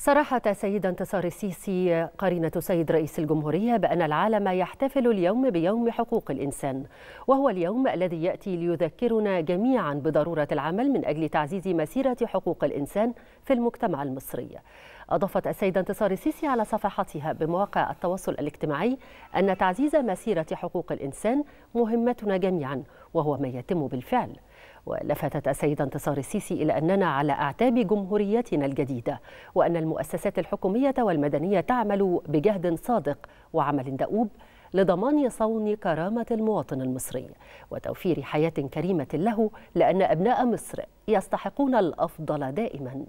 صرحت السيدة انتصار السيسي قرينة سيد رئيس الجمهورية بأن العالم يحتفل اليوم بيوم حقوق الإنسان وهو اليوم الذي يأتي ليذكرنا جميعا بضرورة العمل من أجل تعزيز مسيرة حقوق الإنسان في المجتمع المصري أضافت السيدة انتصار السيسي على صفحتها بمواقع التواصل الاجتماعي أن تعزيز مسيرة حقوق الإنسان مهمتنا جميعا وهو ما يتم بالفعل ولفتت السيدة انتصار السيسي إلى أننا على أعتاب جمهوريتنا الجديدة وأن المؤسسات الحكومية والمدنية تعمل بجهد صادق وعمل دؤوب لضمان صون كرامة المواطن المصري وتوفير حياة كريمة له لأن أبناء مصر يستحقون الأفضل دائماً